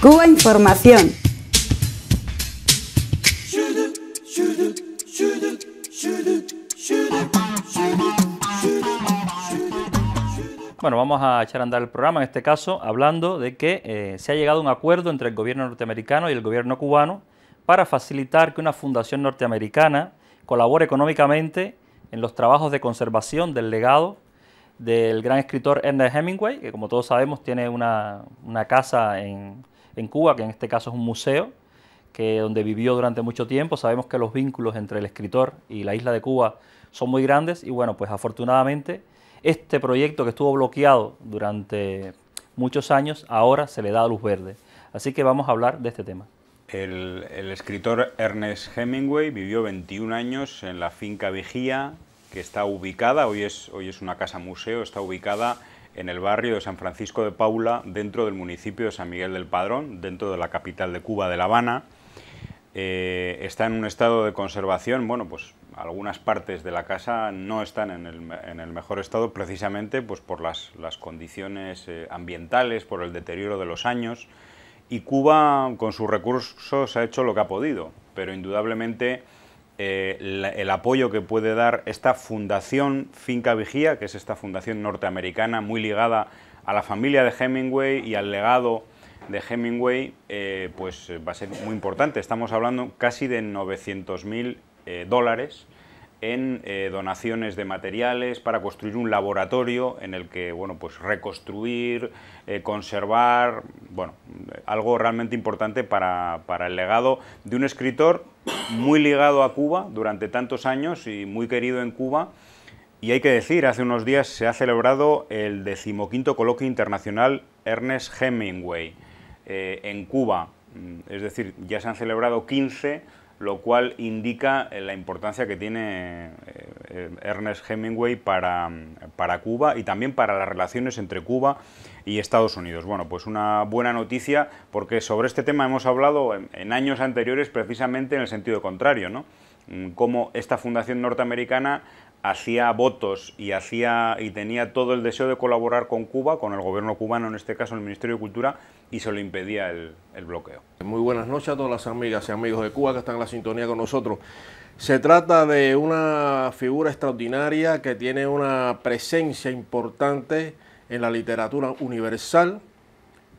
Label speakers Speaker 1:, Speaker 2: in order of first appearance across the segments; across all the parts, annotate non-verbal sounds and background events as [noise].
Speaker 1: Cuba Información. Bueno, vamos a echar a andar el programa, en este caso hablando de que eh, se ha llegado a un acuerdo entre el gobierno norteamericano y el gobierno cubano para facilitar que una fundación norteamericana colabore económicamente en los trabajos de conservación del legado del gran escritor Ernest Hemingway, que como todos sabemos tiene una, una casa en, en Cuba, que en este caso es un museo, que donde vivió durante mucho tiempo. Sabemos que los vínculos entre el escritor y la isla de Cuba son muy grandes y bueno, pues afortunadamente este proyecto que estuvo bloqueado durante muchos años, ahora se le da luz verde. Así que vamos a hablar de este tema.
Speaker 2: El, escritor Ernest Hemingway vivió 21 años en la finca Vigía, que está ubicada, hoy es, hoy es una casa museo, está ubicada en el barrio de San Francisco de Paula, dentro del municipio de San Miguel del Padrón, dentro de la capital de Cuba, de La Habana. Eh, está en un estado de conservación, bueno, pues algunas partes de la casa no están en el, mejor estado precisamente pues, por las, condiciones eh, ambientales, por el deterioro de los años, y Cuba con sus recursos ha hecho lo que ha podido, pero indudablemente eh, el apoyo que puede dar esta fundación Finca Vigía, que es esta fundación norteamericana muy ligada a la familia de Hemingway y al legado de Hemingway, eh, pues eh, va a ser muy importante. Estamos hablando casi de 900.000 dólares en eh, donaciones de materiales para construir un laboratorio en el que bueno pues reconstruir eh, conservar bueno algo realmente importante para, el legado de un escritor muy ligado a Cuba durante tantos años y muy querido en Cuba y hay que decir hace unos días se ha celebrado el decimoquinto coloquio internacional Ernest Hemingway eh, en Cuba mm, es decir ya se han celebrado 15 lo cual indica eh, la importancia que tiene eh, eh, Ernest Hemingway mm, para, Cuba y también para las relaciones entre Cuba y Estados Unidos. Bueno, pues una buena noticia porque sobre este tema hemos hablado en, años anteriores precisamente en el sentido contrario, ¿no? Mm, cómo esta fundación norteamericana hacía votos y hacía y tenía todo el deseo de colaborar con Cuba, con el gobierno cubano en este caso el Ministerio de Cultura y se le impedía el, bloqueo. Muy buenas noches a todas las amigas y amigos de Cuba que están en la sintonía con nosotros.
Speaker 3: Se trata de una figura extraordinaria que tiene una presencia importante en la literatura universal,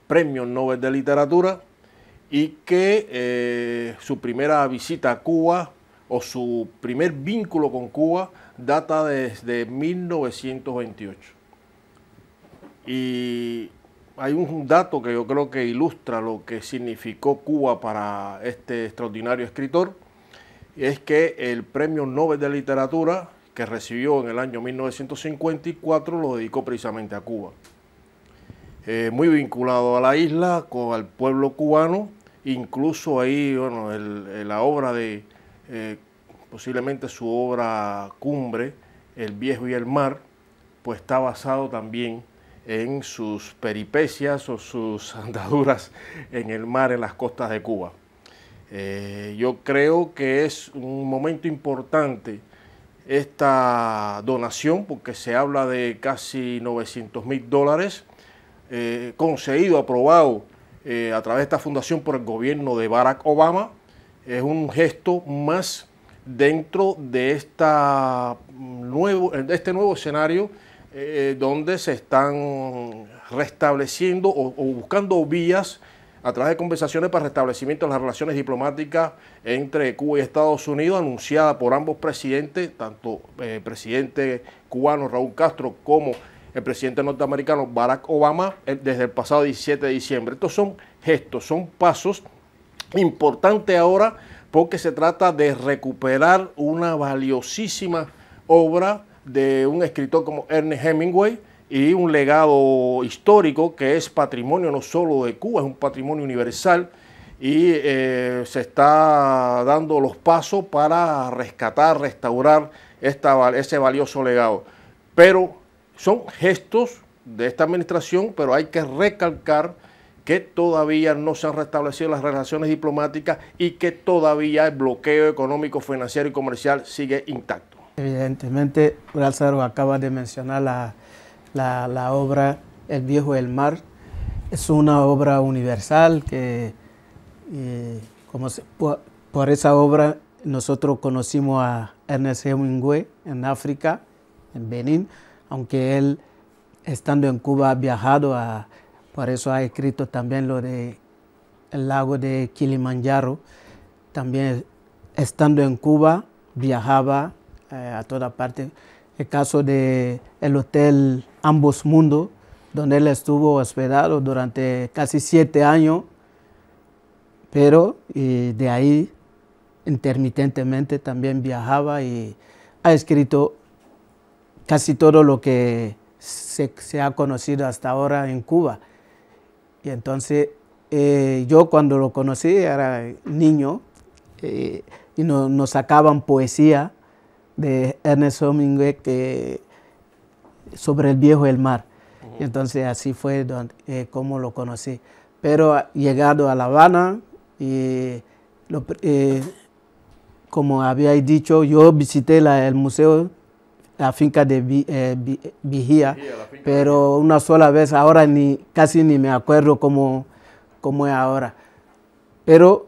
Speaker 3: premio Nobel de Literatura, y que eh, su primera visita a Cuba o su primer vínculo con Cuba data desde 1928. Y hay un dato que yo creo que ilustra lo que significó Cuba para este extraordinario escritor, es que el Premio Nobel de Literatura que recibió en el año 1954 lo dedicó precisamente a Cuba. Eh, muy vinculado a la isla, con, el pueblo cubano, incluso ahí, bueno, la obra de, eh, posiblemente su obra cumbre, El viejo y el mar, pues está basado también en sus peripecias o sus [laughs] andaduras en el mar, en las costas de Cuba. Eh, yo creo que es un momento importante esta donación, porque se habla de casi 900 mil dólares, eh, ...conseguido, aprobado eh, a través de esta fundación por el gobierno de Barack Obama. Es un gesto más dentro de, esta nuevo, de este nuevo escenario eh, donde se están restableciendo o, buscando vías a través de conversaciones para restablecimiento de las relaciones diplomáticas entre Cuba y Estados Unidos, anunciada por ambos presidentes, tanto el eh, presidente cubano Raúl Castro como el presidente norteamericano Barack Obama, eh, desde el pasado 17 de diciembre. Estos son gestos, son pasos importantes ahora porque se trata de recuperar una valiosísima obra de un escritor como Ernest Hemingway y un legado histórico que es patrimonio no solo de Cuba, es un patrimonio universal y eh, se está dando los pasos para rescatar, restaurar esta, ese valioso legado. Pero son gestos de esta administración, pero hay que recalcar que todavía no se han restablecido las relaciones diplomáticas y que todavía el bloqueo económico, financiero y comercial sigue intacto.
Speaker 4: Evidentemente, Lázaro acaba de mencionar la, obra El viejo del mar. Es una obra universal que, eh, como por, esa obra, nosotros conocimos a Ernest Hemingway en África, en Benín, aunque él, estando en Cuba, ha viajado, a, por eso ha escrito también lo de el lago de Kilimanjaro. También estando en Cuba, viajaba eh, a toda parte. El caso del el Hotel Ambos Mundos, donde él estuvo hospedado durante casi siete años, pero de ahí intermitentemente también viajaba y ha escrito casi todo lo que se, ha conocido hasta ahora en Cuba. Y entonces eh, yo cuando lo conocí era niño eh, y nos sacaban poesía de Ernest Hemingway que, sobre el viejo el mar. Entonces así fue donde, eh, como lo conocí. Pero llegado a La Habana, y eh, como había dicho, yo visité el museo, la finca de eh, Vigía, pero una sola vez, ahora ni, casi ni me acuerdo cómo, cómo es ahora. Pero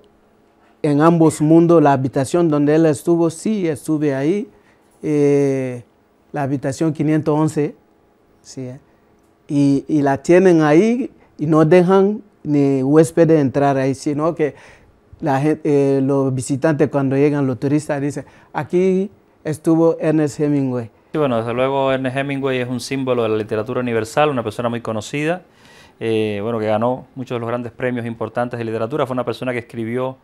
Speaker 4: en ambos mundos, la habitación donde él estuvo, sí estuve ahí, eh, la habitación 511, ¿sí? Eh, y, la tienen ahí y no dejan ni huéspedes entrar ahí, sino que la gente, eh, los visitantes cuando llegan, los turistas dicen, aquí estuvo Ernest Hemingway.
Speaker 1: Sí, bueno, desde luego Ernest Hemingway es un símbolo de la literatura universal, una persona muy conocida, eh, bueno, que ganó muchos de los grandes premios importantes de literatura, fue una persona que escribió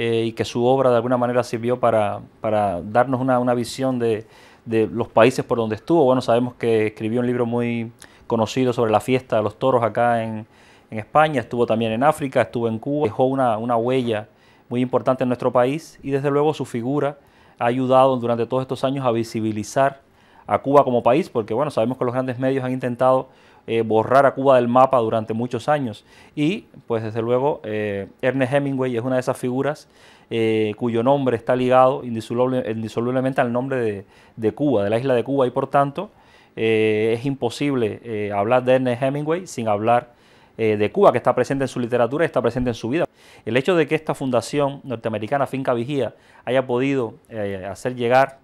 Speaker 1: eh, y que su obra de alguna manera sirvió para, para darnos una, visión de, los países por donde estuvo. Bueno, sabemos que escribió un libro muy conocido sobre la fiesta de los toros acá en, en España, estuvo también en África, estuvo en Cuba, dejó una, una huella muy importante en nuestro país y desde luego su figura ha ayudado durante todos estos años a visibilizar a Cuba como país, porque bueno, sabemos que los grandes medios han intentado eh, borrar a Cuba del mapa durante muchos años. Y, pues desde luego, eh, Ernest Hemingway es una de esas figuras eh, cuyo nombre está ligado indisolublemente al nombre de, de, Cuba, de la isla de Cuba, y por tanto es imposible hablar de Ernest Hemingway sin hablar de Cuba, que está presente en su literatura y está presente en su vida. El hecho de que esta fundación norteamericana, Finca Vigía, haya podido hacer llegar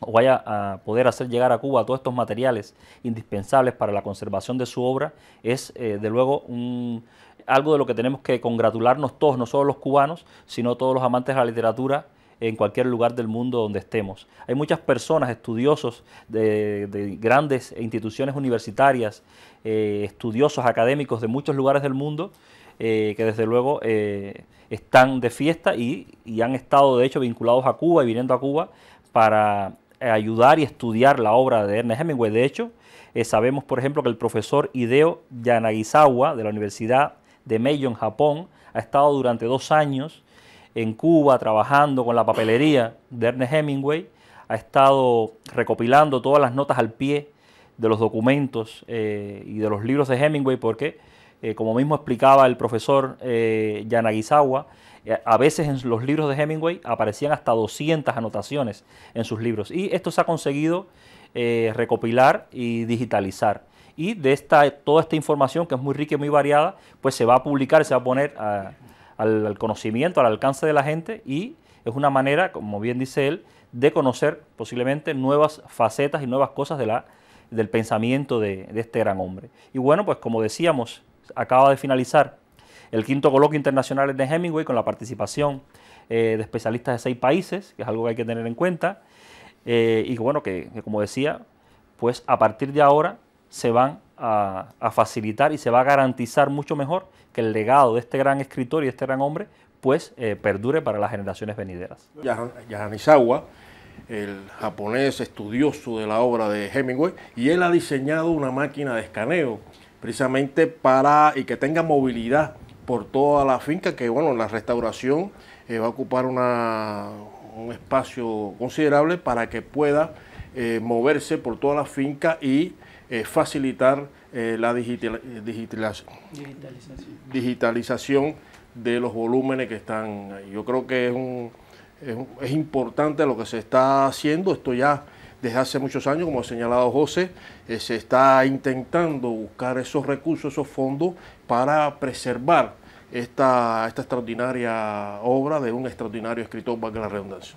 Speaker 1: o vaya a poder hacer llegar a Cuba todos estos materiales indispensables para la conservación de su obra, es eh, de luego un, algo de lo que tenemos que congratularnos todos, no solo los cubanos, sino todos los amantes de la literatura en cualquier lugar del mundo donde estemos. Hay muchas personas, estudiosos de, grandes instituciones universitarias, eh, estudiosos académicos de muchos lugares del mundo, eh, que desde luego están de fiesta y, y han estado de hecho vinculados a Cuba y viniendo a Cuba para eh, ayudar y estudiar la obra de Ernest Hemingway. De hecho, eh, sabemos, por ejemplo, que el profesor Hideo Yanagisawa de la Universidad de Meiji en Japón ha estado durante dos años en Cuba trabajando con la papelería de Ernest Hemingway, ha estado recopilando todas las notas al pie de los documentos eh, y de los libros de Hemingway, porque eh, como mismo explicaba el profesor eh, Yanagisawa, eh, a veces en los libros de Hemingway aparecían hasta 200 anotaciones en sus libros. Y esto se ha conseguido recopilar y digitalizar. Y de esta, toda esta información, que es muy rica y muy variada, pues se va a publicar, se va a poner al, conocimiento, al alcance de la gente y es una manera, como bien dice él, de conocer posiblemente nuevas facetas y nuevas cosas de la, del pensamiento de, de este gran hombre. Y bueno, pues como decíamos, acaba de finalizar el quinto coloquio internacional de Hemingway con la participación eh, de especialistas de seis países, que es algo que hay que tener en cuenta. Eh, y bueno, que, como decía, pues a partir de ahora se van a, facilitar y se va a garantizar mucho mejor que el legado de este gran escritor y de este gran hombre pues eh, perdure para las generaciones venideras. Yahanizawa,
Speaker 3: el japonés estudioso de la obra de Hemingway, y él ha diseñado una máquina de escaneo precisamente para y que tenga movilidad por toda la finca, que bueno, la restauración eh, va a ocupar un espacio considerable para que pueda eh, moverse por toda la finca y eh, facilitar la
Speaker 4: digitalización.
Speaker 3: de los volúmenes que están ahí. Yo creo que es, es importante lo que se está haciendo, esto ya desde hace muchos años, como ha señalado José, eh, se está intentando buscar esos recursos, esos fondos para preservar esta, esta extraordinaria obra de un extraordinario escritor, valga la redundancia.